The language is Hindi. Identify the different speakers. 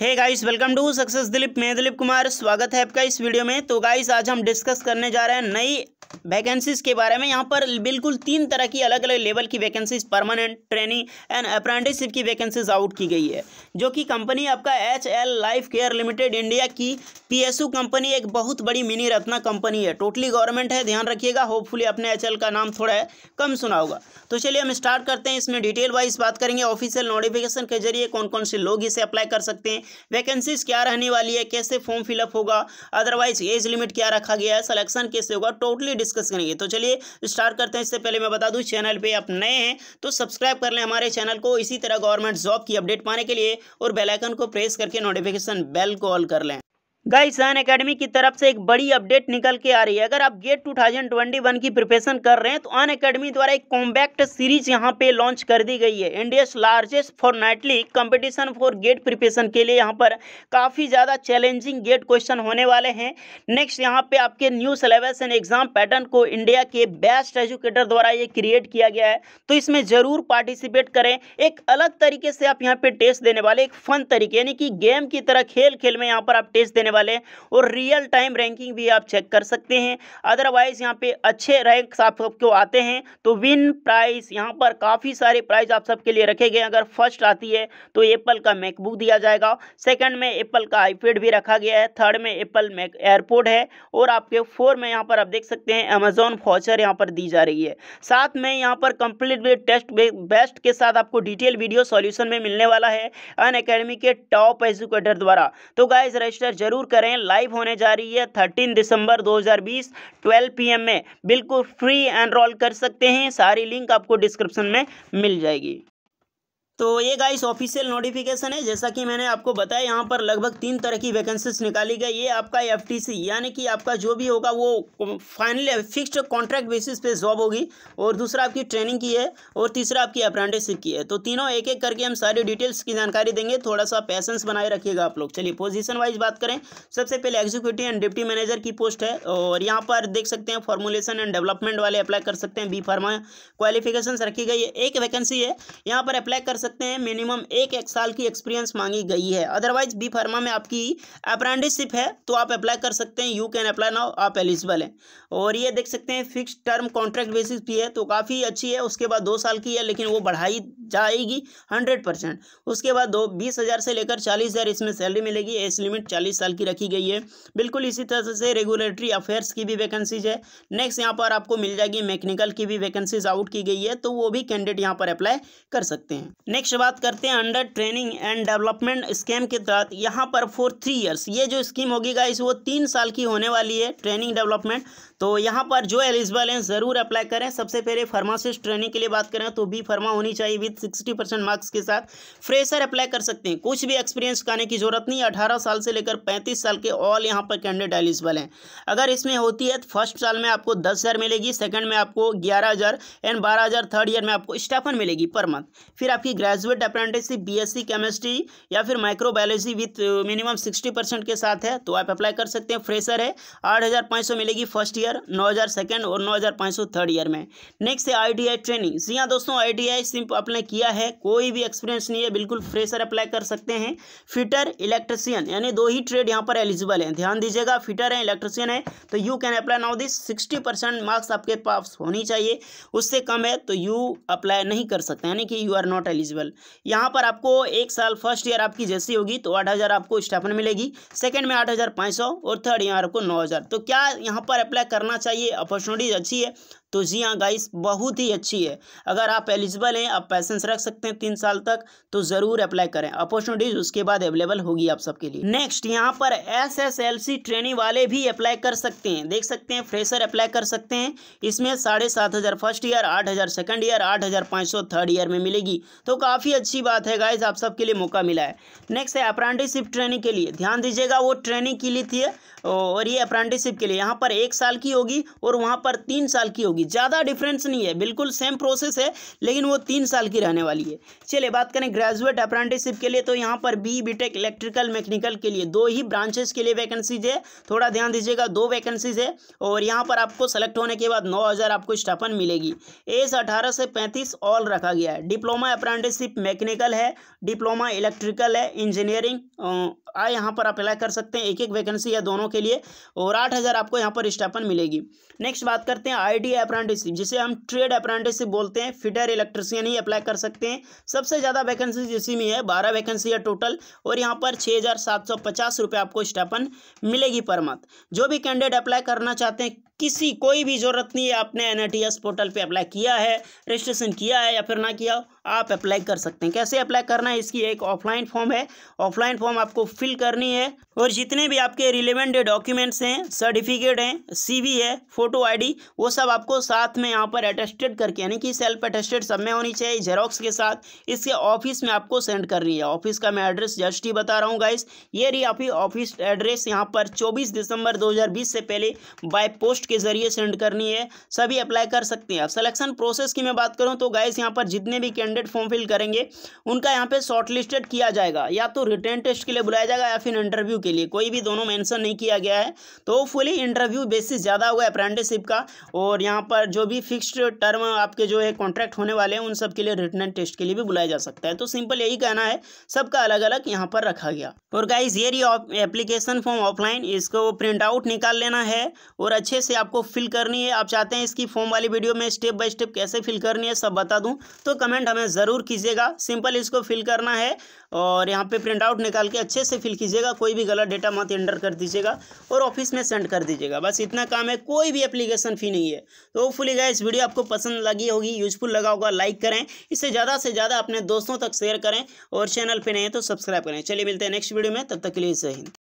Speaker 1: hey guys welcome to success Dilip मैं दिलीप कुमार स्वागत है आपका इस वीडियो में तो गाइस आज हम डिस्कस करने जा रहे हैं नई वैकेंसीज़ के बारे में यहाँ पर बिल्कुल तीन तरह की अलग अलग लेवल की vacancies permanent training and apprenticeship की वैकेंसीज आउट की गई है जो कि कंपनी आपका H L life care limited India की पी कंपनी एक बहुत बड़ी मिनी रत्ना कंपनी है टोटली गवर्नमेंट है ध्यान रखिएगा होपफुली अपने एच का नाम थोड़ा है कम सुना होगा तो चलिए हम स्टार्ट करते हैं इसमें डिटेल वाइज बात करेंगे ऑफिशियल नोटिफिकेशन के जरिए कौन कौन से लोग इसे अप्लाई कर सकते हैं वैकेंसीज क्या रहने वाली है कैसे फॉर्म फिलअप होगा अदरवाइज एज लिमिट क्या रखा गया है सलेक्शन कैसे होगा टोटली डिस्कस करेंगे तो चलिए स्टार्ट करते हैं इससे पहले मैं बता दूँ चैनल पर आप नए हैं तो सब्सक्राइब कर लें हमारे चैनल को इसी तरह गवर्नमेंट जॉब की अपडेट पाने के लिए और बेलाइकन को प्रेस करके नोटिफिकेशन बेल को ऑल कर लें गाइस सन एकेडमी की तरफ से एक बड़ी अपडेट निकल के आ रही है अगर आप गेट 2021 की प्रिपरेशन कर रहे हैं तो अन एकेडमी द्वारा एक कॉम्बैक्ट सीरीज यहां पे लॉन्च कर दी गई है India's largest fortnightly competition for GATE preparation के लिए यहां पर काफ़ी ज़्यादा चैलेंजिंग गेट क्वेश्चन होने वाले हैं नेक्स्ट यहाँ पर आपके new syllabus and exam pattern को इंडिया के बेस्ट एजुकेटर द्वारा ये क्रिएट किया गया है तो इसमें ज़रूर पार्टिसिपेट करें एक अलग तरीके से आप यहाँ पर टेस्ट देने वाले एक फन तरीके यानी कि गेम की तरह खेल खेल में यहाँ पर आप टेस्ट देने वाले हैं और रियल टाइम रैंकिंग भी आप चेक कर सकते हैं अदरवाइज़ यहाँ पे अच्छे रैंक आप सबको आते हैं तो विन प्राइस यहाँ पर काफ़ी सारे प्राइस आप सबके लिए रखे गए अगर फर्स्ट आती है तो एप्पल का मैकबुक दिया जाएगा सेकेंड में एप्पल का आईपेड भी रखा गया है थर्ड में एप्पल मैक एयरपोर्ट है और आपके फोर में यहाँ पर आप देख सकते हैं अमेजोन फॉचर यहाँ पर दी जा रही है साथ में यहाँ पर कंप्लीट विद टेस्ट बेस्ट के साथ आपको डिटेल वीडियो सॉल्यूशन में मिलने वाला है अन अकेडमी के टॉप एजुकेटर द्वारा तो गाइज रजिस्टर जरूर ज़रूर करें लाइव होने जा रही है थर्टीन दिसंबर 2020 12 पीएम में बिल्कुल फ्री एनरोल कर सकते हैं सारी लिंक आपको डिस्क्रिप्शन में मिल जाएगी तो ये गाइस ऑफिशियल नोटिफिकेशन है जैसा कि मैंने आपको बताया यहाँ पर लगभग तीन तरह की वैकेंसीज निकाली गई ये आपका एफटीसी यानी कि आपका जो भी होगा वो फाइनल फिक्स्ड कॉन्ट्रैक्ट बेसिस पे जॉब होगी और दूसरा आपकी ट्रेनिंग की है और तीसरा आपकी अप्रेंटिसशिप की है तो तीनों एक एक करके हम सारी डिटेल्स की जानकारी देंगे थोड़ा सा पैसेंस बनाए रखिएगा आप लोग चलिए पोजिशन वाइज बात करें सबसे पहले एग्जीक्यूटिव एंड डिप्टी मैनेजर की पोस्ट है और यहाँ पर देख सकते हैं फॉर्मुलेशन एंड डेवलपमेंट वाले अप्लाई कर सकते हैं बी फार्मा क्वालिफिकेशन रखी गई है एक वैकेंसी है यहाँ पर अप्लाई कर सकते हैं मिनिमम एक एक साल की एक्सपीरियंस मांगी गई है अदरवाइज बी फार्मा में आपकी अप्रेंटिसशिप है तो आप अप्लाई कर सकते हैं यू कैन अप्लाई नाउ आप एलिजिबल हैं और ये देख सकते हैं फिक्स टर्म कॉन्ट्रैक्ट बेसिस भी है तो काफ़ी अच्छी है उसके बाद दो साल की है लेकिन वो बढ़ाई जाएगी हंड्रेड उसके बाद दो बीस से लेकर चालीस इसमें सैलरी मिलेगी एज लिमिट चालीस साल की रखी गई है बिल्कुल इसी तरह से रेगुलेटरी अफेयर्स की भी वैकेंसीज है नेक्स्ट यहाँ पर आपको मिल जाएगी मैकेनिकल की भी वैकेंसीज आउट की गई है तो वो भी कैंडिडेट यहाँ पर अप्लाई कर सकते हैं नेक्स्ट बात करते हैं under training and development scheme के तहत यहाँ पर फॉर थ्री इयर्स ये जो स्कीम होगी गाइस वो तीन साल की होने वाली है ट्रेनिंग डेवलपमेंट तो यहाँ पर जो एलिजिबल हैं ज़रूर अप्लाई करें सबसे पहले फार्मासिस्ट ट्रेनिंग के लिए बात करें तो बी फार्मा होनी चाहिए विद सिक्सटी परसेंट मार्क्स के साथ फ्रेशर अप्लाई कर सकते हैं कुछ भी एक्सपीरियंस करने की जरूरत नहीं अठारह साल से लेकर पैंतीस साल के ऑल यहाँ पर कैंडिडेट एलिजिबल हैं अगर इसमें होती है तो फर्स्ट साल में आपको दस हज़ार मिलेगी सेकेंड में आपको ग्यारह हज़ार एंड बारह हज़ार थर्ड ईयर में आपको स्टाफन मिलेगी पर मंथ फिर आपकी ग्रेजुएट अप्रेंटिसशिप बीएससी केमिस्ट्री या फिर microbiology with minimum sixty percent के साथ है तो आप अप्लाई कर सकते हैं फ्रेशर है आठ मिलेगी फर्स्ट ईयर ईयर 9000 सेकंड और 9500 थर्ड ईयर में नेक्स्ट है आईडीआई ट्रेनिंग जी हाँ दोस्तों आईटीआई सिंप अपने किया है कोई भी एक्सपीरियंस नहीं है बिल्कुल फ्रेशर अप्लाई कर सकते हैं फिटर इलेक्ट्रिशियन यानी दो ही ट्रेड यहाँ पर एलिजिबल हैं ध्यान दीजिएगा फिटर है इलेक्ट्रिशियन है तो you can apply now this sixty marks आपके पास होनी चाहिए उससे कम है तो यू अप्लाई नहीं कर सकते यानी कि यू आर नॉट एलिजिबल यहाँ पर आपको एक साल फर्स्ट ईयर आपकी जैसी होगी तो आठ आपको स्टाफन मिलेगी सेकेंड में आठ और थर्ड ईयर आपको नौ तो क्या यहाँ पर अप्लाई करना चाहिए अपॉर्चुनिटीज़ अच्छी है तो जी हाँ गाइस बहुत ही अच्छी है अगर आप एलिजिबल हैं आप पैसेंस रख सकते हैं तीन साल तक तो ज़रूर अप्लाई करें अपॉर्चुनिटीज उसके बाद अवेलेबल होगी आप सबके लिए नेक्स्ट यहाँ पर S S L C training वाले भी अप्लाई कर सकते हैं देख सकते हैं फ्रेशर अप्लाई कर सकते हैं इसमें साढ़े सात हज़ार फर्स्ट ईयर आठ हज़ार सेकेंड ईयर आठ हज़ार पाँच सौ थर्ड ईयर में मिलेगी तो काफ़ी अच्छी बात है गाइज आप सबके लिए मौका मिला है नेक्स्ट है अप्रेंटिसिप ट्रेनिंग के लिए ध्यान दीजिएगा वो ट्रेनिंग के लिए थी और ये अप्रेंटिसिप के लिए यहाँ पर एक साल की होगी और वहाँ पर तीन साल की होगी ज़्यादा डिफरेंस नहीं है बिल्कुल सेम प्रोसेस है लेकिन वो तीन साल की रहने वाली है चलिए बात करें ग्रेजुएट अप्रेंटिसशिप के लिए तो यहाँ पर बी बीटेक इलेक्ट्रिकल मैकेनिकल के लिए दो ही ब्रांचेस के लिए वैकेंसीज है थोड़ा ध्यान दीजिएगा दो वैकेंसीज है और यहाँ पर आपको सेलेक्ट होने के बाद नौ आपको स्टाफन मिलेगी एज अठारह से पैंतीस ऑल रखा गया है डिप्लोमा अप्रेंटिसशिप मैकेनिकल है डिप्लोमा इलेक्ट्रिकल है इंजीनियरिंग आ यहाँ पर अप्लाई कर सकते हैं एक एक वैकेंसी है दोनों के लिए और आठ हज़ार आपको यहाँ पर स्टाफन मिलेगी नेक्स्ट बात करते हैं आई अप्रेंटिसशिप जिसे हम ट्रेड अप्रेंटिसशिप बोलते हैं फिटर इलेक्ट्रिशियन ही अप्लाई कर सकते हैं सबसे ज़्यादा वैकेंसी इसी में है बारह वैकेंसी है टोटल और यहाँ पर छः हज़ार सात सौ पचास रुपये आपको स्टापन मिलेगी पर मंथ जो भी कैंडिडेट अप्लाई करना चाहते हैं किसी कोई भी ज़रूरत नहीं है आपने एन पोर्टल पे अप्लाई किया है रजिस्ट्रेशन किया है या फिर ना किया आप अप्लाई कर सकते हैं कैसे अप्लाई करना है इसकी एक ऑफलाइन फॉर्म है ऑफलाइन फॉर्म आपको फिल करनी है और जितने भी आपके रिलेवेंट डॉक्यूमेंट्स हैं सर्टिफिकेट हैं सीवी है फोटो आईडी वो सब आपको साथ में यहाँ पर अटेस्टेड करके यानी कि सेल्फ अटेस्टेड सब में होनी चाहिए जेरोक्स के साथ इसके ऑफिस में आपको सेंड करनी है ऑफिस का मैं एड्रेस जस्ट ही बता रहा हूँ गाइस ये रही आपकी ऑफिस एड्रेस यहाँ पर चौबीस दिसंबर दो से पहले बाई पोस्ट पोस्ट के जरिए सेंड करनी है सभी अप्लाई कर सकते हैं अब सिलेक्शन प्रोसेस की मैं बात करूं तो गाइस यहां पर जितने भी कैंडिडेट फॉर्म फिल करेंगे उनका यहां पे शॉर्टलिस्टेड किया जाएगा या तो रिटर्न टेस्ट के लिए बुलाया जाएगा या फिर इंटरव्यू के लिए कोई भी दोनों मैंसन नहीं किया गया है तो फुली इंटरव्यू बेसिस ज़्यादा होगा अप्रेंटिसिप का और यहाँ पर जो भी फिक्स्ड टर्म आपके जो है कॉन्ट्रैक्ट होने वाले हैं उन सब के लिए रिटर्न टेस्ट के लिए भी बुलाया जा सकता है तो सिंपल यही कहना है सबका अलग अलग यहाँ पर रखा गया और गाइज ये एप्लीकेशन फॉर्म ऑफलाइन इसको प्रिंट आउट निकाल लेना है और अच्छे से आपको फिल करनी है आप चाहते हैं इसकी फॉर्म वाली वीडियो में स्टेप बाय स्टेप कैसे फिल करनी है सब बता दूं तो कमेंट हमें ज़रूर कीजिएगा सिंपल इसको फिल करना है और यहाँ पे प्रिंट आउट निकाल के अच्छे से फिल कीजिएगा कोई भी गलत डेटा मत एंटर कर दीजिएगा और ऑफिस में सेंड कर दीजिएगा बस इतना काम है कोई भी एप्लीकेशन फ़ी नहीं है तो होपफुली इस वीडियो आपको पसंद लगी होगी यूजफुल लगा होगा लाइक करें इससे ज़्यादा से ज़्यादा अपने दोस्तों तक शेयर करें और चैनल पर नहीं तो सब्सक्राइब करें चलिए मिलते हैं नेक्स्ट वीडियो में तब तक के लिए जय हिंद